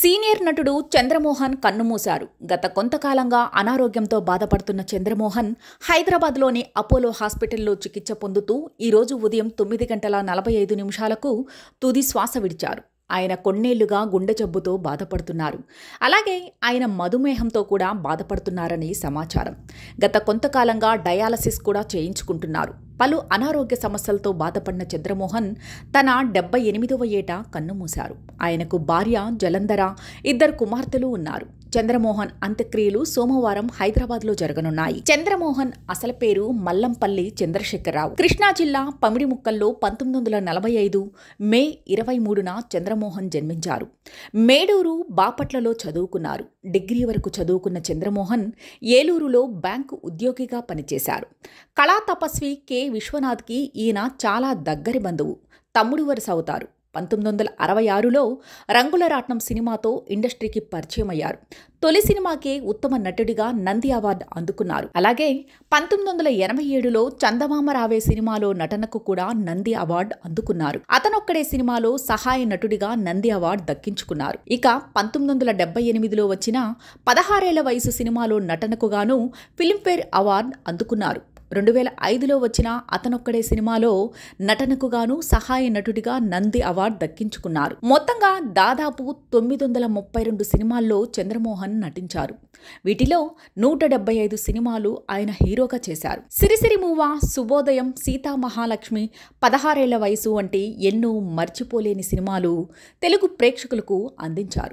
senior నటుడు చంద్రమోహన్ కన్నుమూశారు గత కొంతకాలంగా అనారోగ్యంతో బాధపడుతున్న చంద్రమోహన్ హైదరాబాద్లోని అపోలో హాస్పిటల్లో చికిత్స పొందుతూ ఈరోజు ఉదయం తొమ్మిది గంటల నలభై ఐదు నిమిషాలకు తుది శ్వాస విడిచారు ఆయన కొన్నేళ్లుగా గుండె జబ్బుతో బాధపడుతున్నారు అలాగే ఆయన మధుమేహంతో కూడా బాధపడుతున్నారని సమాచారం గత కొంతకాలంగా డయాలసిస్ కూడా చేయించుకుంటున్నారు పలు అనారోగ్య సమస్యలతో బాధపడిన చంద్రమోహన్ తన డెబ్బై ఎనిమిదవ ఏట కన్నుమూశారు ఆయనకు భార్య జలంధర ఇద్దరు కుమార్తెలు ఉన్నారు చంద్రమోహన్ అంత్యక్రియలు సోమవారం హైదరాబాద్లో జరగనున్నాయి చంద్రమోహన్ అసలు పేరు మల్లంపల్లి చంద్రశేఖరరావు కృష్ణా జిల్లా పమిడిముక్కల్లో పంతొమ్మిది వందల నలభై ఐదు మే ఇరవై మూడున చంద్రమోహన్ జన్మించారు మేడూరు బాపట్లలో చదువుకున్నారు డిగ్రీ వరకు చదువుకున్న చంద్రమోహన్ ఏలూరులో బ్యాంకు ఉద్యోగిగా పనిచేశారు కళా తపస్వి కె విశ్వనాథ్కి ఈయన చాలా దగ్గరి బంధువు తమ్ముడు వరుస అవుతారు పంతొమ్మిది వందల అరవై ఆరులో రంగుల రాట్నం సినిమాతో ఇండస్ట్రీకి పరిచయం అయ్యారు తొలి సినిమాకే ఉత్తమ నటుడిగా నంది అవార్డు అందుకున్నారు అలాగే పంతొమ్మిది వందల ఎనభై ఏడులో చందమామ రావే సినిమాలో నటనకు కూడా నంది అవార్డు అందుకున్నారు అతనొక్కడే సినిమాలో సహాయ నటుడిగా నంది అవార్డు దక్కించుకున్నారు ఇక పంతొమ్మిది వందల డెబ్బై ఎనిమిదిలో వచ్చిన పదహారేళ్ల వయసు సినిమాలో నటనకు గాను ఫిల్మ్ఫేర్ అవార్డు అందుకున్నారు రెండు వేల ఐదులో వచ్చిన అతనొక్కడే సినిమాలో నటనకు గాను సహాయ నటుడిగా నంది అవార్డు దక్కించుకున్నారు మొత్తంగా దాదాపు తొమ్మిది వందల ముప్పై రెండు సినిమాల్లో చంద్రమోహన్ నటించారు వీటిలో నూట డెబ్బై ఐదు సినిమాలు ఆయన హీరోగా చేశారు సిరిసిరి మూవ శుభోదయం సీతా మహాలక్ష్మి పదహారేళ్ల వయసు వంటి ఎన్నో మర్చిపోలేని సినిమాలు తెలుగు ప్రేక్షకులకు అందించారు